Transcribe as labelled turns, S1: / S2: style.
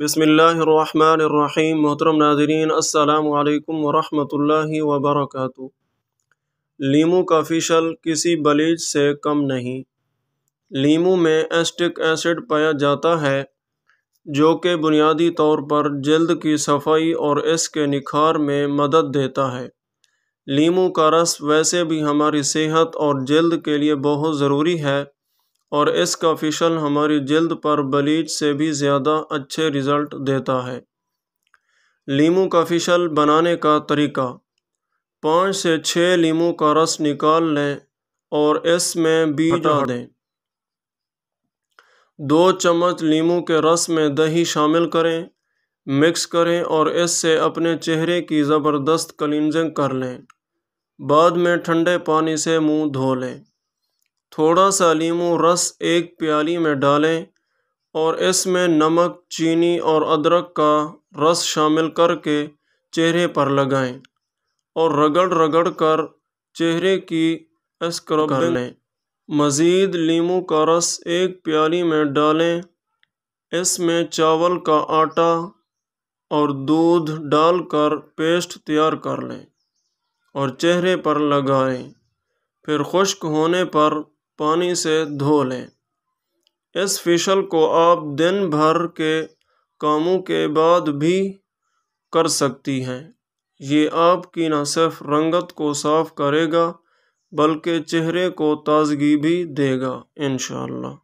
S1: बसमीम मोहतरम नाजरीन अल्लाम वरहमतुल्लाहि वबरकatuh लीमू का फ़िशल किसी बलीज से कम नहीं लीमू में एस्टिक एसिड पाया जाता है जो कि बुनियादी तौर पर जल्द की सफाई और इसके निखार में मदद देता है लीमू का रस वैसे भी हमारी सेहत और जल्द के लिए बहुत ज़रूरी है और इसका फिशल हमारी जल्द पर ब्लीच से भी ज़्यादा अच्छे रिज़ल्ट देता है लीमू का फिशल बनाने का तरीका पाँच से छः लीमू का रस निकाल लें और इसमें बीज हटा दें दो चम्मच लीमू के रस में दही शामिल करें मिक्स करें और इससे अपने चेहरे की ज़बरदस्त क्लिनजिंग कर लें बाद में ठंडे पानी से मुंह धो लें थोड़ा सा लीमू रस एक प्याली में डालें और इसमें नमक चीनी और अदरक का रस शामिल करके चेहरे पर लगाएं और रगड़ रगड़ कर चेहरे की स्क्रब लें मज़ीद लीमू का रस एक प्याली में डालें इसमें चावल का आटा और दूध डालकर पेस्ट तैयार कर लें और चेहरे पर लगाएं फिर खुश्क होने पर पानी से धो लें इस फेशल को आप दिन भर के कामों के बाद भी कर सकती हैं ये आपकी न सिर्फ रंगत को साफ करेगा बल्कि चेहरे को ताजगी भी देगा इन